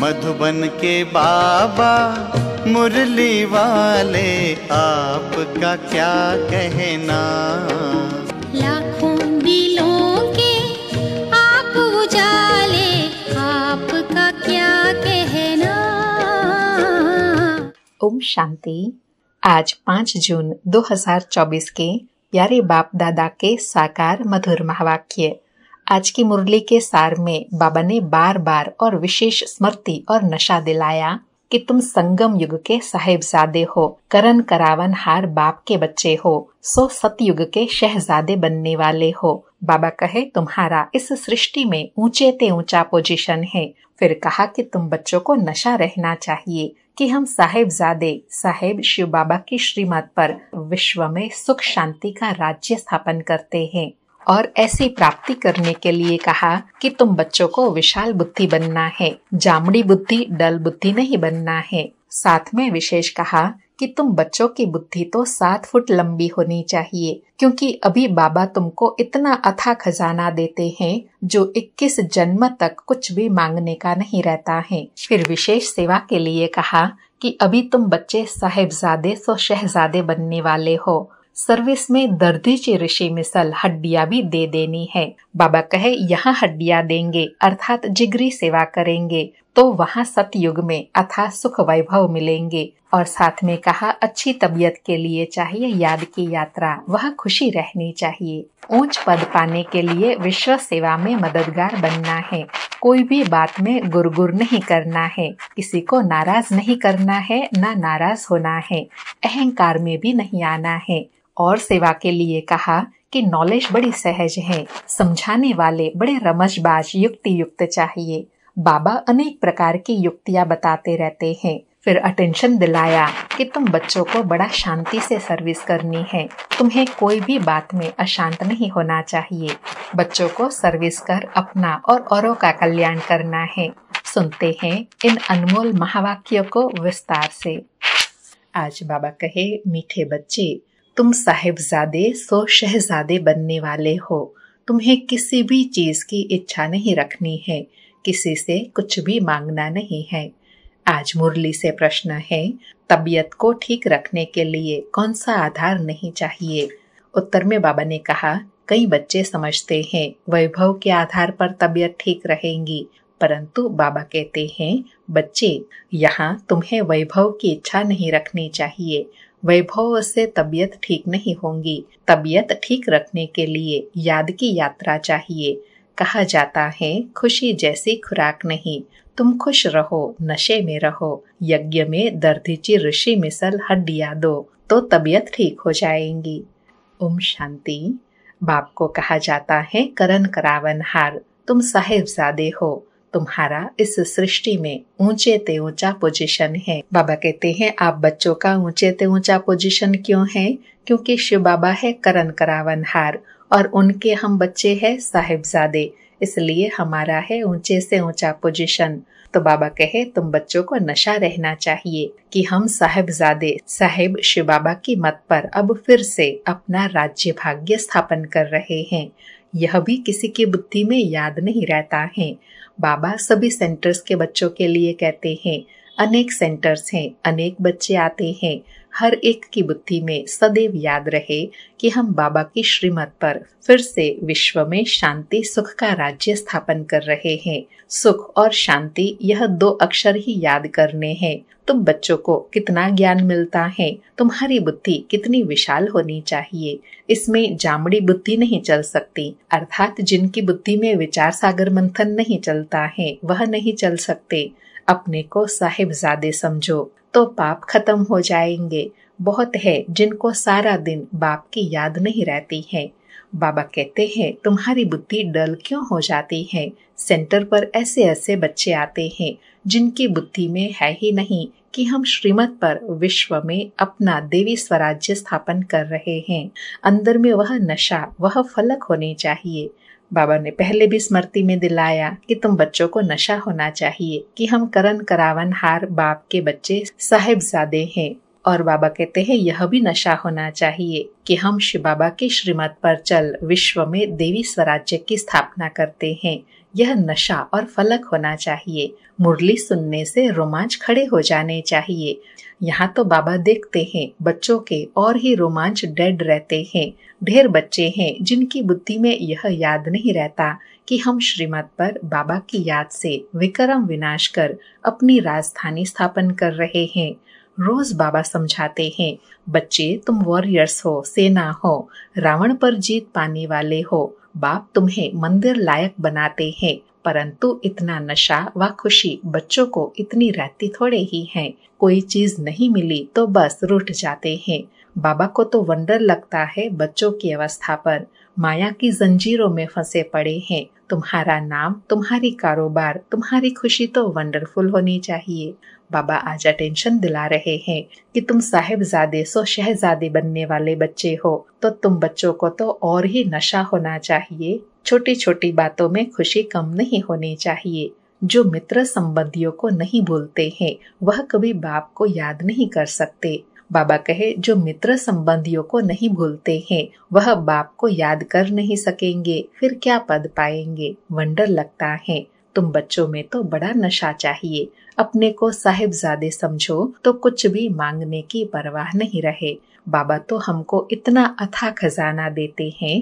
मधुबन के बाबा मुरली वाले आपका क्या कहना लाखों दिलों के आप उजाले आपका क्या कहना ओम शांति आज 5 जून 2024 के प्यारे बाप दादा के साकार मधुर महावाक्य आज की मुरली के सार में बाबा ने बार बार और विशेष स्मृति और नशा दिलाया कि तुम संगम युग के साहेबजादे हो करण करावन हार बाप के बच्चे हो सो सतयुग के शहजादे बनने वाले हो बाबा कहे तुम्हारा इस सृष्टि में ऊंचे ते ऊंचा पोजीशन है फिर कहा कि तुम बच्चों को नशा रहना चाहिए कि हम साहेबजादे साहेब शिव बाबा की श्रीमत पर विश्व में सुख शांति का राज्य स्थापन करते हैं और ऐसी प्राप्ति करने के लिए कहा कि तुम बच्चों को विशाल बुद्धि बनना है जामड़ी बुद्धि डल बुद्धि नहीं बनना है साथ में विशेष कहा कि तुम बच्चों की बुद्धि तो सात फुट लंबी होनी चाहिए क्योंकि अभी बाबा तुमको इतना अथा खजाना देते हैं जो 21 जन्म तक कुछ भी मांगने का नहीं रहता है फिर विशेष सेवा के लिए कहा कि अभी तुम बच्चे साहेबजादे सो शहजादे बनने वाले हो सर्विस में दर्दी ची ऋषि मिसल हड्डिया भी दे देनी है बाबा कहे यहाँ हड्डिया देंगे अर्थात जिगरी सेवा करेंगे तो वहाँ सतयुग में अथा सुख वैभव मिलेंगे और साथ में कहा अच्छी तबीयत के लिए चाहिए याद की यात्रा वह खुशी रहनी चाहिए ऊंच पद पाने के लिए विश्व सेवा में मददगार बनना है कोई भी बात में गुरगुर नहीं करना है किसी को नाराज नहीं करना है ना नाराज होना है अहंकार में भी नहीं आना है और सेवा के लिए कहा कि नॉलेज बड़ी सहज है समझाने वाले बड़े रमजबाज युक्ति युक्त चाहिए बाबा अनेक प्रकार की युक्तियां बताते रहते हैं फिर अटेंशन दिलाया कि तुम बच्चों को बड़ा शांति से सर्विस करनी है तुम्हें कोई भी बात में अशांत नहीं होना चाहिए बच्चों को सर्विस कर अपना और औरों का कल्याण करना है सुनते हैं इन अनमोल महावाक्यों को विस्तार से आज बाबा कहे मीठे बच्चे तुम साहेबजादे सो शहजादे बनने वाले हो तुम्हें किसी भी चीज की इच्छा नहीं रखनी है किसी से कुछ भी मांगना नहीं है आज मुरली से प्रश्न है तबियत को ठीक रखने के लिए कौन सा आधार नहीं चाहिए उत्तर में बाबा ने कहा कई बच्चे समझते हैं वैभव के आधार पर तबियत ठीक रहेगी परंतु बाबा कहते हैं बच्चे यहाँ तुम्हें वैभव की इच्छा नहीं रखनी चाहिए वैभव से तबियत ठीक नहीं होंगी तबियत ठीक रखने के लिए याद की यात्रा चाहिए कहा जाता है खुशी जैसी खुराक नहीं तुम खुश रहो नशे में रहो यज्ञ में दर्दीची ऋषि मिसल हड्डिया दो तो तबीयत ठीक हो जाएंगी ओम शांति बाप को कहा जाता है करण करावन हार तुम साहेबजादे हो तुम्हारा इस सृष्टि में ऊंचे ते ऊंचा पोजीशन है बाबा कहते हैं आप बच्चों का ऊंचे ते ऊंचा पोजीशन क्यों है क्योंकि शिव बाबा है करण करावन हार और उनके हम बच्चे हैं साहिबजादे इसलिए हमारा है ऊंचे से ऊंचा पोजीशन तो बाबा कहे तुम बच्चों को नशा रहना चाहिए कि हम साहेबजादे साहेब शिव बाबा की मत पर अब फिर से अपना राज्य भाग्य स्थापन कर रहे हैं यह भी किसी की बुद्धि में याद नहीं रहता है बाबा सभी सेंटर्स के बच्चों के लिए कहते हैं अनेक सेंटर्स हैं अनेक बच्चे आते हैं हर एक की बुद्धि में सदैव याद रहे कि हम बाबा की श्रीमत पर फिर से विश्व में शांति सुख का राज्य स्थापन कर रहे हैं सुख और शांति यह दो अक्षर ही याद करने हैं तुम बच्चों को कितना ज्ञान मिलता है तुम्हारी बुद्धि कितनी विशाल होनी चाहिए इसमें जामड़ी बुद्धि नहीं चल सकती अर्थात जिनकी बुद्धि में विचार सागर मंथन नहीं चलता है वह नहीं चल सकते अपने को साहेबजादे समझो तो पाप खत्म हो जाएंगे बहुत है जिनको सारा दिन बाप की याद नहीं रहती है बाबा कहते हैं तुम्हारी बुद्धि डल क्यों हो जाती है सेंटर पर ऐसे ऐसे बच्चे आते हैं जिनकी बुद्धि में है ही नहीं कि हम श्रीमत पर विश्व में अपना देवी स्वराज्य स्थापन कर रहे हैं अंदर में वह नशा वह फलक होने चाहिए बाबा ने पहले भी स्मृति में दिलाया कि तुम बच्चों को नशा होना चाहिए कि हम करण करावन हार बाप के बच्चे साहेबजादे हैं और बाबा कहते हैं यह भी नशा होना चाहिए कि हम शिव बाबा के श्रीमत पर चल विश्व में देवी स्वराज्य की स्थापना करते हैं यह नशा और फलक होना चाहिए मुरली सुनने से रोमांच खड़े हो जाने चाहिए यहाँ तो बाबा देखते हैं बच्चों के और ही रोमांच डेड रहते हैं ढेर बच्चे हैं जिनकी बुद्धि में यह याद नहीं रहता कि हम श्रीमत पर बाबा की याद से विक्रम विनाश कर अपनी राजधानी स्थापन कर रहे हैं रोज बाबा समझाते हैं बच्चे तुम वॉरियर्स हो सेना हो रावण पर जीत पाने वाले हो बाप तुम्हें मंदिर लायक बनाते हैं परंतु इतना नशा व खुशी बच्चों को इतनी रहती थोड़े ही है कोई चीज नहीं मिली तो बस रूठ जाते हैं बाबा को तो वंडर लगता है बच्चों की अवस्था पर माया की जंजीरों में फंसे पड़े हैं तुम्हारा नाम तुम्हारी कारोबार तुम्हारी खुशी तो वंडरफुल होनी चाहिए बाबा आज अटेंशन दिला रहे हैं कि तुम साहेबजादे सो शहजादे बनने वाले बच्चे हो तो तुम बच्चों को तो और ही नशा होना चाहिए छोटी छोटी बातों में खुशी कम नहीं होनी चाहिए जो मित्र संबंधियों को नहीं भूलते हैं वह कभी बाप को याद नहीं कर सकते बाबा कहे जो मित्र संबंधियों को नहीं भूलते हैं वह बाप को याद कर नहीं सकेंगे फिर क्या पद पाएंगे वंडर लगता है तुम बच्चों में तो बड़ा नशा चाहिए अपने को साहिबजादे समझो तो कुछ भी मांगने की परवाह नहीं रहे बाबा तो हमको इतना अथा खजाना देते हैं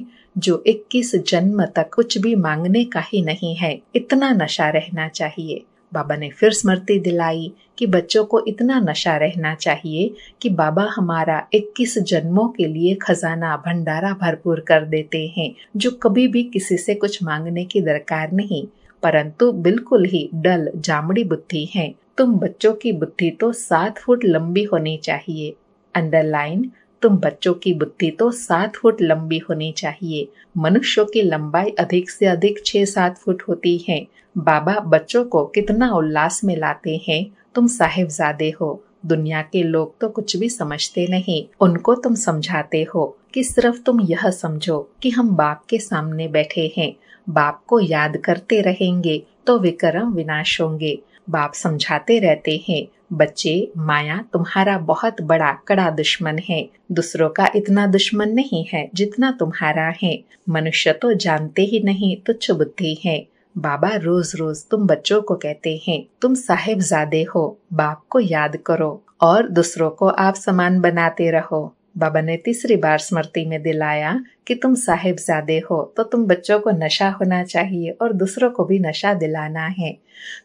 जो 21 जन्म तक कुछ भी मांगने का ही नहीं है इतना नशा रहना चाहिए बाबा ने फिर स्मृति दिलाई कि बच्चों को इतना नशा रहना चाहिए कि बाबा हमारा 21 जन्मों के लिए खजाना भंडारा भरपूर कर देते हैं जो कभी भी किसी से कुछ मांगने की दरकार नहीं परंतु बिल्कुल ही डल जामड़ी बुद्धि है तुम बच्चों की बुद्धि तो सात फुट लंबी होनी चाहिए अंडरलाइन तुम बच्चों की बुद्धि तो सात फुट लंबी होनी चाहिए मनुष्यों की लंबाई अधिक से अधिक छह सात फुट होती है बाबा बच्चों को कितना उल्लास में लाते हैं तुम साहेबजादे हो दुनिया के लोग तो कुछ भी समझते नहीं उनको तुम समझाते हो कि सिर्फ तुम यह समझो कि हम बाप के सामने बैठे हैं बाप को याद करते रहेंगे तो विक्रम विनाश होंगे बाप समझाते रहते हैं बच्चे माया तुम्हारा बहुत बड़ा कड़ा दुश्मन है दूसरों का इतना दुश्मन नहीं है जितना तुम्हारा है मनुष्य तो जानते ही नहीं तुच्छ तो बुद्धि है बाबा रोज रोज तुम बच्चों को कहते हैं तुम साहेब जादे हो बाप को याद करो और दूसरों को आप समान बनाते रहो बाबा ने तीसरी बार स्मृति में दिलाया कि तुम जादे हो तो तुम बच्चों को नशा होना चाहिए और दूसरों को भी नशा दिलाना है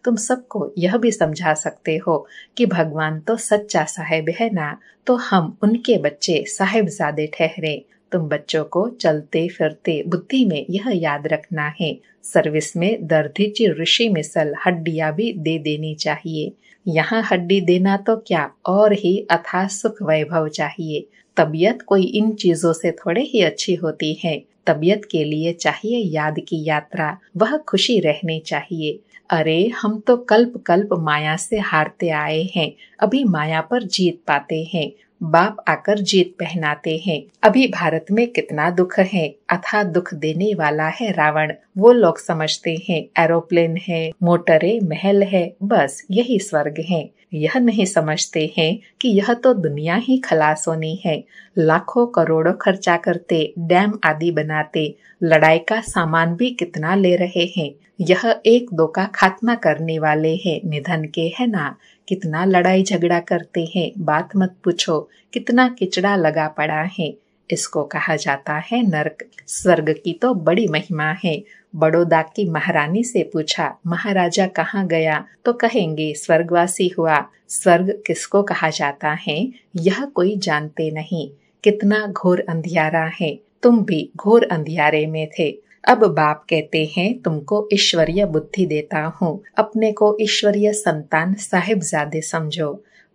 तुम सबको यह भी समझा सकते हो कि भगवान तो सच्चा साहेब है ना तो हम उनके बच्चे जादे ठहरे तुम बच्चों को चलते फिरते बुद्धि में यह याद रखना है सर्विस में दर्धिची ऋषि मिसल हड्डियां भी दे देनी चाहिए यहाँ हड्डी देना तो क्या और ही अथा सुख वैभव चाहिए तबीयत कोई इन चीजों से थोड़े ही अच्छी होती है तबीयत के लिए चाहिए याद की यात्रा वह खुशी रहनी चाहिए अरे हम तो कल्प कल्प माया से हारते आए हैं अभी माया पर जीत पाते हैं बाप आकर जीत पहनाते हैं अभी भारत में कितना दुख है अथा दुख देने वाला है रावण वो लोग समझते हैं एरोप्लेन है मोटरे महल है बस यही स्वर्ग है यह नहीं समझते हैं कि यह तो दुनिया ही खलास होनी है लाखों करोड़ों खर्चा करते डैम आदि बनाते लड़ाई का सामान भी कितना ले रहे हैं यह एक दो का खात्मा करने वाले हैं निधन के है ना कितना लड़ाई झगड़ा करते हैं बात मत पूछो कितना किचड़ा लगा पड़ा है इसको कहा जाता है नरक स्वर्ग की तो बड़ी महिमा है बड़ौदा की महारानी से पूछा महाराजा कहाँ गया तो कहेंगे स्वर्गवासी हुआ स्वर्ग किसको कहा जाता है यह कोई जानते नहीं कितना घोर अंधियारा है तुम भी घोर अंधियारे में थे अब बाप कहते हैं तुमको ईश्वरीय बुद्धि देता हूँ अपने को ईश्वरीय संतान साहिबजादे समझो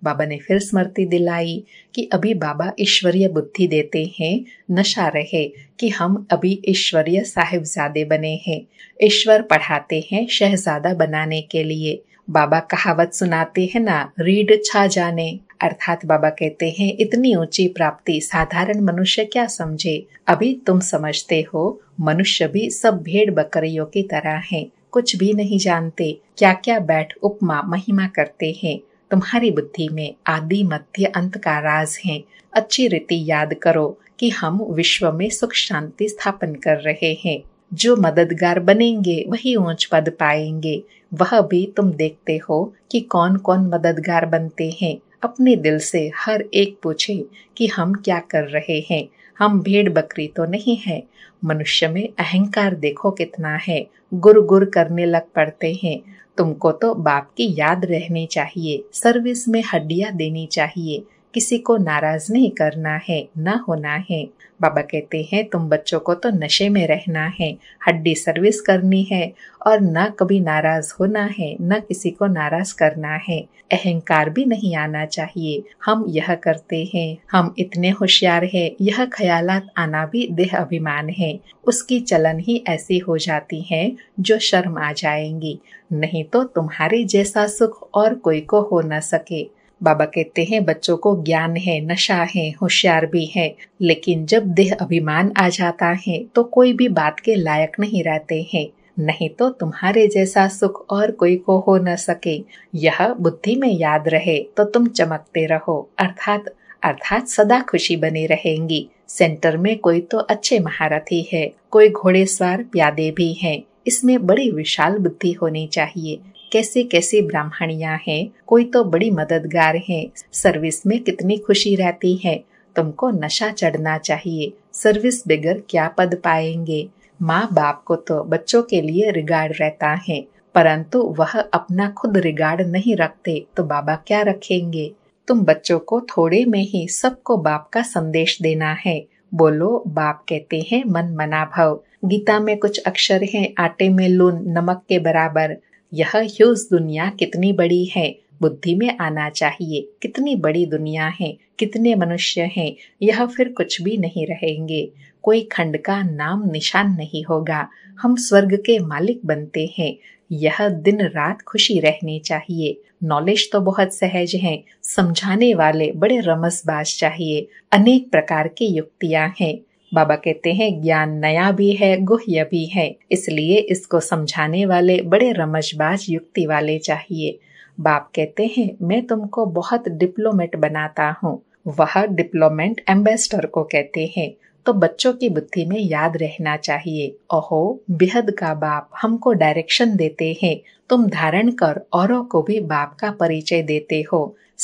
बाबा ने फिर स्मृति दिलाई कि अभी बाबा ईश्वरीय बुद्धि देते हैं नशा रहे कि हम अभी ईश्वरीय साहिबजादे बने हैं ईश्वर पढ़ाते हैं शहजादा बनाने के लिए बाबा कहावत सुनाते हैं ना रीढ़ छा जाने अर्थात बाबा कहते हैं इतनी ऊंची प्राप्ति साधारण मनुष्य क्या समझे अभी तुम समझते हो मनुष्य भी सब भेड़ बकरियों की तरह हैं कुछ भी नहीं जानते क्या क्या बैठ उपमा महिमा करते हैं तुम्हारी बुद्धि में आदि मध्य अंत का राज है अच्छी रीति याद करो कि हम विश्व में सुख शांति स्थापन कर रहे हैं जो मददगार बनेंगे वही ऊंच पद पाएंगे वह भी तुम देखते हो कि कौन कौन मददगार बनते हैं अपने दिल से हर एक पूछे कि हम क्या कर रहे हैं हम भेड़ बकरी तो नहीं है मनुष्य में अहंकार देखो कितना है गुर गुर करने लग पड़ते हैं तुमको तो बाप की याद रहनी चाहिए सर्विस में हड्डियां देनी चाहिए किसी को नाराज नहीं करना है न होना है बाबा कहते हैं तुम बच्चों को तो नशे में रहना है हड्डी सर्विस करनी है और न कभी नाराज होना है न किसी को नाराज करना है अहंकार भी नहीं आना चाहिए हम यह करते हैं हम इतने होशियार हैं यह ख्यालात आना भी देह अभिमान है उसकी चलन ही ऐसी हो जाती है जो शर्म आ जाएंगी नहीं तो तुम्हारे जैसा सुख और कोई को हो न सके बाबा कहते हैं बच्चों को ज्ञान है नशा है होशियार भी है लेकिन जब देह अभिमान आ जाता है तो कोई भी बात के लायक नहीं रहते हैं नहीं तो तुम्हारे जैसा सुख और कोई को हो न सके यह बुद्धि में याद रहे तो तुम चमकते रहो अर्थात अर्थात सदा खुशी बनी रहेंगी सेंटर में कोई तो अच्छे महारथी है कोई घोड़े सवार प्यादे भी हैं इसमें बड़ी विशाल बुद्धि होनी चाहिए कैसे कैसे ब्राह्मणिया हैं कोई तो बड़ी मददगार है सर्विस में कितनी खुशी रहती है तुमको नशा चढ़ना चाहिए सर्विस बिगर क्या पद पाएंगे माँ बाप को तो बच्चों के लिए रिगार्ड रहता है परंतु वह अपना खुद रिगार्ड नहीं रखते तो बाबा क्या रखेंगे तुम बच्चों को थोड़े में ही सबको बाप का संदेश देना है बोलो बाप कहते हैं मन मना भव गीता में कुछ अक्षर हैं आटे में लून नमक के बराबर यह ह्यूज दुनिया कितनी बड़ी है बुद्धि में आना चाहिए कितनी बड़ी दुनिया है कितने मनुष्य हैं यह फिर कुछ भी नहीं रहेंगे कोई खंड का नाम निशान नहीं होगा हम स्वर्ग के मालिक बनते हैं यह दिन रात खुशी रहनी चाहिए नॉलेज तो बहुत सहज है समझाने वाले बड़े रमसबाज चाहिए अनेक प्रकार की युक्तियां हैं बाबा कहते हैं ज्ञान नया भी है गुह्य भी है इसलिए इसको समझाने वाले बड़े रमजबाज युक्ति वाले चाहिए बाप कहते हैं मैं तुमको बहुत डिप्लोमेट बनाता हूँ वह डिप्लोमेट एम्बेसडर को कहते हैं तो बच्चों की बुद्धि में याद रहना चाहिए ओहो बेहद का बाप हमको डायरेक्शन देते हैं तुम धारण कर औरों को भी बाप का परिचय देते हो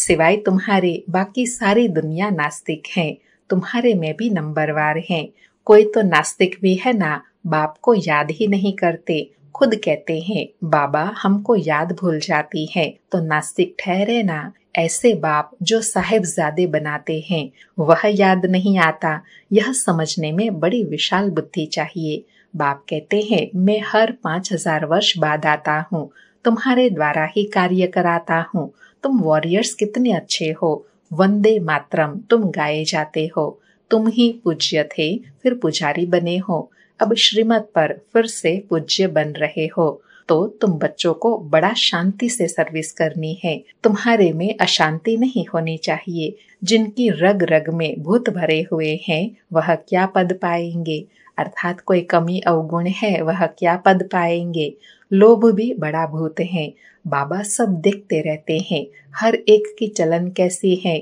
सिवाय तुम्हारे बाकी सारी दुनिया नास्तिक है तुम्हारे में भी नंबरवार हैं कोई तो नास्तिक भी है ना बाप को याद ही नहीं करते खुद कहते हैं बाबा हमको याद भूल जाती है तो नास्तिक ठहरे ना ऐसे बाप जो जादे बनाते हैं वह याद नहीं आता यह समझने में बड़ी विशाल बुद्धि चाहिए बाप कहते हैं मैं हर पाँच हजार वर्ष बाद आता हूँ तुम्हारे द्वारा ही कार्य कराता हूँ तुम वॉरियर्स कितने अच्छे हो वंदे मातरम तुम गाए जाते हो तुम ही पूज्य थे फिर पुजारी बने हो अब श्रीमत पर फिर से पूज्य बन रहे हो तो तुम बच्चों को बड़ा शांति से सर्विस करनी है तुम्हारे में अशांति नहीं होनी चाहिए जिनकी रग रग में भूत भरे हुए हैं वह क्या पद पाएंगे अर्थात कोई कमी अवगुण है वह क्या पद पाएंगे लोभ भी बड़ा भूत है बाबा सब देखते रहते हैं हर एक की चलन कैसी है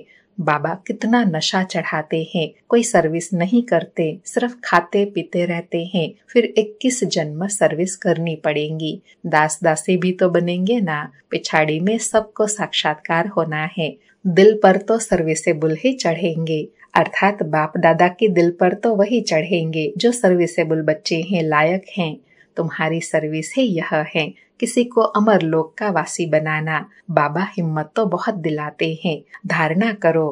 बाबा कितना नशा चढ़ाते हैं कोई सर्विस नहीं करते सिर्फ खाते पीते रहते हैं फिर 21 जन्म सर्विस करनी पड़ेगी दास दासी भी तो बनेंगे ना पिछाड़ी में सबको साक्षात्कार होना है दिल पर तो सर्विसेबुल ही चढ़ेंगे अर्थात बाप दादा के दिल पर तो वही चढ़ेंगे जो सर्विसेबुल बच्चे हैं लायक हैं तुम्हारी सर्विस ही यह है किसी को अमर लोक का वासी बनाना बाबा हिम्मत तो बहुत दिलाते हैं धारणा करो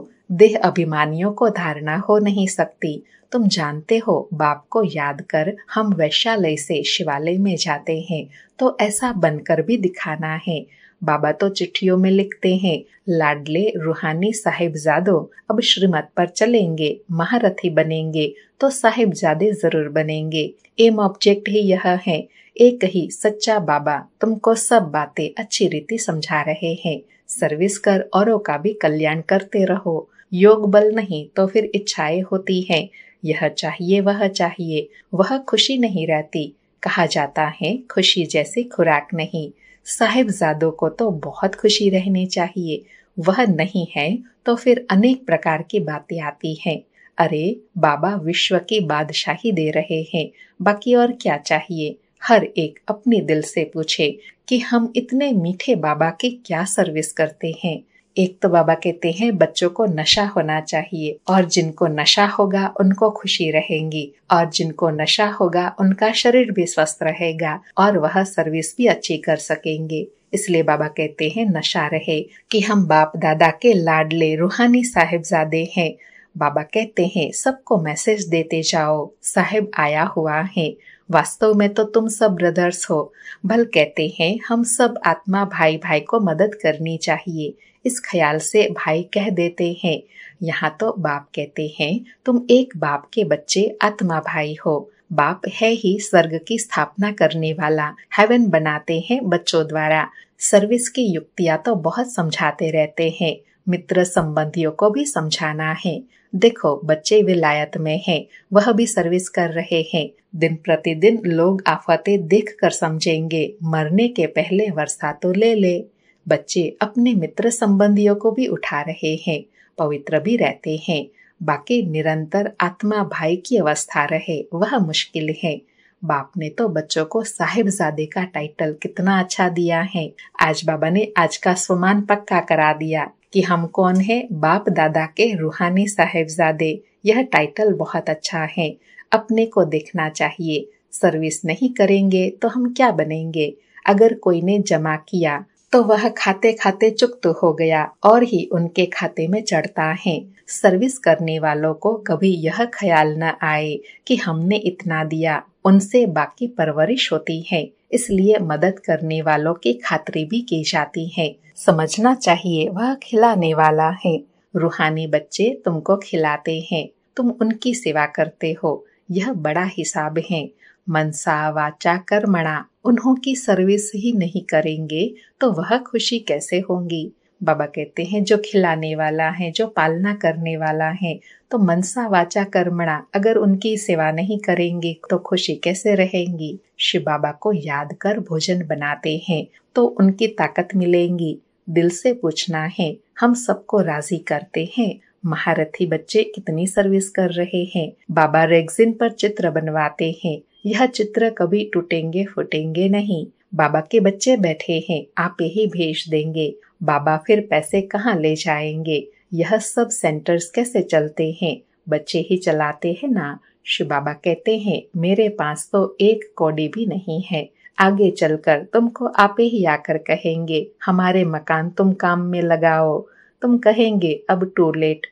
देह अभिमानियों को धारणा हो नहीं सकती तुम जानते हो बाप को याद कर हम वैश्यालय से शिवालय में जाते हैं तो ऐसा बनकर भी दिखाना है बाबा तो चिट्ठियों में लिखते हैं लाडले रूहानी जादो अब श्रीमत पर चलेंगे महारथी बनेंगे तो जादे जरूर बनेंगे एम ऑब्जेक्ट ही यह है एक ही सच्चा बाबा तुमको सब बातें अच्छी रीति समझा रहे हैं सर्विस कर औरों का भी कल्याण करते रहो योग बल नहीं तो फिर इच्छाएं होती हैं यह चाहिए वह चाहिए वह खुशी नहीं रहती कहा जाता है खुशी जैसी खुराक नहीं साहेबजादों को तो बहुत खुशी रहनी चाहिए वह नहीं है तो फिर अनेक प्रकार की बातें आती हैं अरे बाबा विश्व की बादशाही दे रहे हैं बाकी और क्या चाहिए हर एक अपने दिल से पूछे कि हम इतने मीठे बाबा के क्या सर्विस करते हैं एक तो बाबा कहते हैं बच्चों को नशा होना चाहिए और जिनको नशा होगा उनको खुशी रहेंगी और जिनको नशा होगा उनका शरीर भी स्वस्थ रहेगा और वह सर्विस भी अच्छी कर सकेंगे इसलिए बाबा कहते हैं नशा रहे कि हम बाप दादा के लाडले रूहानी जादे हैं बाबा कहते हैं सबको मैसेज देते जाओ साहेब आया हुआ है वास्तव में तो तुम सब ब्रदर्स हो भल कहते हैं हम सब आत्मा भाई भाई को मदद करनी चाहिए इस ख्याल से भाई कह देते हैं यहाँ तो बाप कहते हैं तुम एक बाप के बच्चे आत्मा भाई हो बाप है ही स्वर्ग की स्थापना करने वाला हेवन बनाते हैं बच्चों द्वारा सर्विस की युक्तियाँ तो बहुत समझाते रहते हैं मित्र संबंधियों को भी समझाना है देखो बच्चे विलायत में हैं, वह भी सर्विस कर रहे हैं दिन प्रतिदिन लोग आफतें देख कर समझेंगे मरने के पहले वर्षा तो ले ले बच्चे अपने मित्र संबंधियों को भी उठा रहे हैं पवित्र भी रहते हैं बाकी निरंतर आत्मा भाई की अवस्था रहे वह मुश्किल है बाप ने तो बच्चों को साहिबजादे का टाइटल कितना अच्छा दिया है आज बाबा ने आज का स्वमान पक्का करा दिया कि हम कौन है बाप दादा के रूहानी साहेबजादे यह टाइटल बहुत अच्छा है अपने को देखना चाहिए सर्विस नहीं करेंगे तो हम क्या बनेंगे अगर कोई ने जमा किया तो वह खाते खाते चुक्त हो गया और ही उनके खाते में चढ़ता है सर्विस करने वालों को कभी यह ख्याल न आए कि हमने इतना दिया उनसे बाकी परवरिश होती है इसलिए मदद करने वालों की खातरी भी की जाती है समझना चाहिए वह खिलाने वाला है रूहानी बच्चे तुमको खिलाते हैं तुम उनकी सेवा करते हो यह बड़ा हिसाब है मनसा वाचा कर्मणा उन्हों की सर्विस ही नहीं करेंगे तो वह खुशी कैसे होंगी बाबा कहते हैं जो खिलाने वाला है जो पालना करने वाला है तो मनसा वाचा कर्मणा अगर उनकी सेवा नहीं करेंगे तो खुशी कैसे रहेंगी शिव बाबा को याद कर भोजन बनाते हैं तो उनकी ताकत मिलेंगी दिल से पूछना है हम सबको राजी करते हैं महारथी बच्चे कितनी सर्विस कर रहे हैं बाबा रेगजिन पर चित्र बनवाते हैं यह चित्र कभी टूटेंगे फूटेंगे नहीं बाबा के बच्चे बैठे हैं आप यही भेज देंगे बाबा फिर पैसे कहाँ ले जाएंगे यह सब सेंटर्स कैसे चलते हैं बच्चे ही चलाते हैं ना शिव बाबा कहते हैं मेरे पास तो एक कौड़ी भी नहीं है आगे चलकर तुमको आपे ही आकर कहेंगे हमारे मकान तुम काम में लगाओ तुम कहेंगे अब टू लेट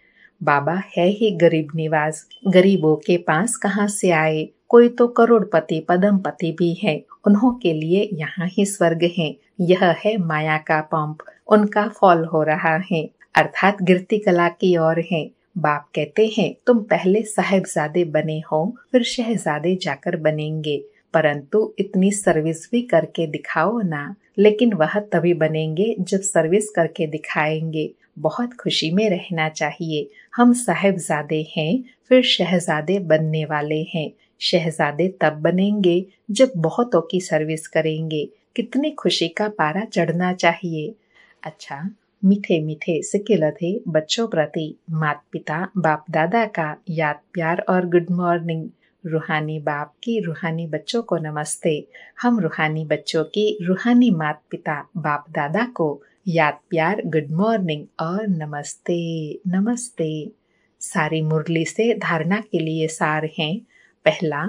बाबा है ही गरीब निवास गरीबों के पास कहाँ से आए कोई तो करोड़पति पदमपति भी है उन्हों के लिए यहाँ ही स्वर्ग है यह है माया का पंप उनका फॉल हो रहा है अर्थात गिरती कला की ओर है बाप कहते हैं तुम पहले साहेबजादे बने हो फिर शहजादे जाकर बनेंगे परंतु इतनी सर्विस भी करके दिखाओ ना लेकिन वह तभी बनेंगे जब सर्विस करके दिखाएंगे बहुत खुशी में रहना चाहिए हम साहेबजादे हैं फिर शहजादे बनने वाले हैं शहजादे तब बनेंगे जब बहुतों की सर्विस करेंगे कितनी खुशी का पारा चढ़ना चाहिए अच्छा मीठे मीठे सिक्के लधे बच्चों प्रति मात पिता बाप दादा का याद प्यार और गुड मॉर्निंग रूहानी बाप की रूहानी बच्चों को नमस्ते हम रूहानी बच्चों की रूहानी मात पिता बाप दादा को याद प्यार गुड मॉर्निंग और नमस्ते नमस्ते सारी मुरली से धारणा के लिए सार हैं पहला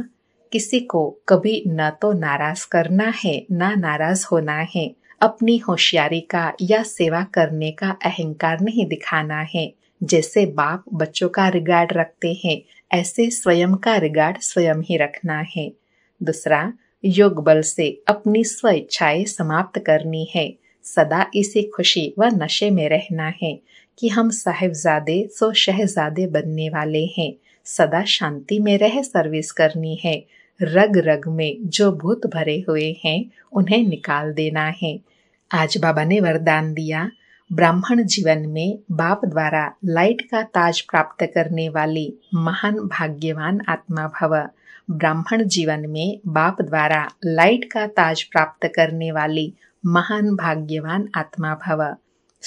किसी को कभी न तो नाराज करना है ना नाराज होना है अपनी होशियारी का या सेवा करने का अहंकार नहीं दिखाना है जैसे बाप बच्चों का रिगार्ड रखते हैं ऐसे स्वयं का रिगार्ड स्वयं ही रखना है दूसरा योग बल से अपनी स्व इच्छाएं समाप्त करनी है सदा इसी खुशी व नशे में रहना है कि हम साहेबजादे सो शहजादे बनने वाले हैं सदा शांति में रह सर्विस करनी है रग रग में जो भूत भरे हुए हैं उन्हें निकाल देना है आज बाबा ने वरदान दिया ब्राह्मण जीवन में बाप द्वारा लाइट का ताज प्राप्त करने वाली महान भाग्यवान आत्मा भव ब्राह्मण जीवन में बाप द्वारा लाइट का ताज प्राप्त करने वाली महान भाग्यवान आत्मा भव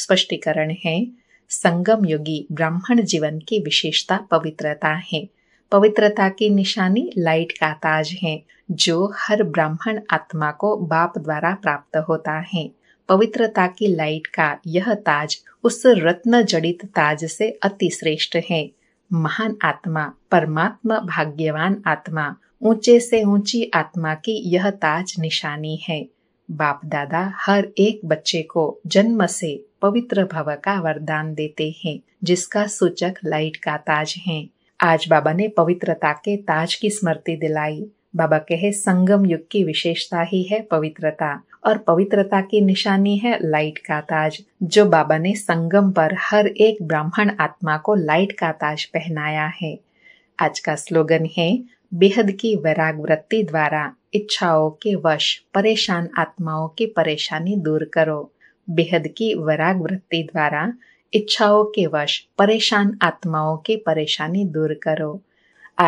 स्पष्टीकरण है संगम योगी ब्राह्मण जीवन की विशेषता पवित्रता है पवित्रता की निशानी लाइट का ताज है जो हर ब्राह्मण आत्मा को बाप द्वारा प्राप्त होता है पवित्रता की लाइट का यह ताज उस रत्न जड़ित ताज से अति श्रेष्ठ है महान आत्मा परमात्मा भाग्यवान आत्मा ऊंचे से ऊंची आत्मा की यह ताज निशानी है बाप दादा हर एक बच्चे को जन्म से पवित्र भव का वरदान देते हैं जिसका सूचक लाइट का ताज है आज बाबा ने पवित्रता के ताज की स्मृति दिलाई बाबा कहे संगम युग की विशेषता ही है पवित्रता और पवित्रता की निशानी है लाइट का ताज जो बाबा ने संगम पर हर एक ब्राह्मण आत्मा को लाइट का ताज पहनाया है आज का स्लोगन है बेहद की वैराग वृत्ति द्वारा इच्छाओं के वश परेशान आत्माओं की परेशानी दूर करो बेहद की वराग वृत्ति द्वारा इच्छाओं के वश परेशान आत्माओं की परेशानी दूर करो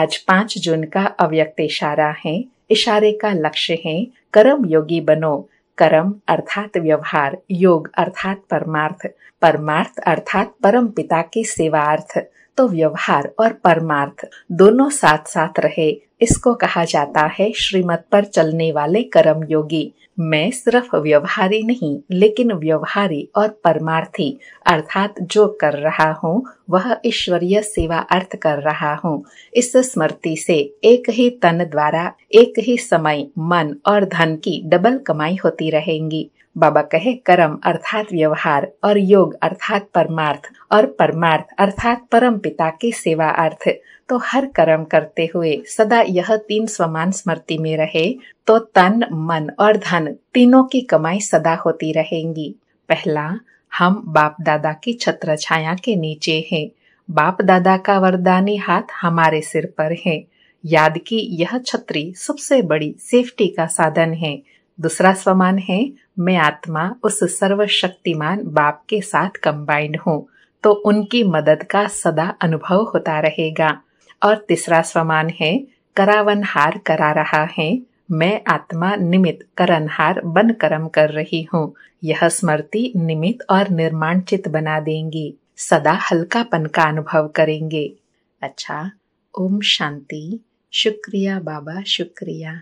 आज पांच जून का अव्यक्त इशारा है इशारे का लक्ष्य है कर्म योगी बनो कर्म अर्थात व्यवहार योग अर्थात परमार्थ परमार्थ अर्थात परम पिता की अर्थ तो व्यवहार और परमार्थ दोनों साथ साथ रहे इसको कहा जाता है श्रीमत पर चलने वाले कर्म योगी मैं सिर्फ व्यवहारी नहीं लेकिन व्यवहारी और परमार्थी अर्थात जो कर रहा हूँ वह ईश्वरीय सेवा अर्थ कर रहा हूँ इस स्मृति से एक ही तन द्वारा एक ही समय मन और धन की डबल कमाई होती रहेंगी बाबा कहे कर्म अर्थात व्यवहार और योग अर्थात परमार्थ और परमार्थ अर्थात परम पिता के सेवा अर्थ तो हर कर्म करते हुए सदा यह तीन समान स्मृति में रहे तो तन मन और धन तीनों की कमाई सदा होती रहेंगी पहला हम बाप दादा की छत्र छाया के नीचे हैं बाप दादा का वरदानी हाथ हमारे सिर पर है याद की यह छतरी सबसे बड़ी सेफ्टी का साधन है दूसरा स्वमान है मैं आत्मा उस सर्वशक्तिमान बाप के साथ कंबाइंड हूँ तो उनकी मदद का सदा अनुभव होता रहेगा और तीसरा स्वमान है करावन हार करा रहा है मैं आत्मा निमित करनहार बन कर्म कर रही हूँ यह स्मृति निमित और निर्माण चित बना देंगी सदा हल्कापन का अनुभव करेंगे अच्छा ओम शांति शुक्रिया बाबा शुक्रिया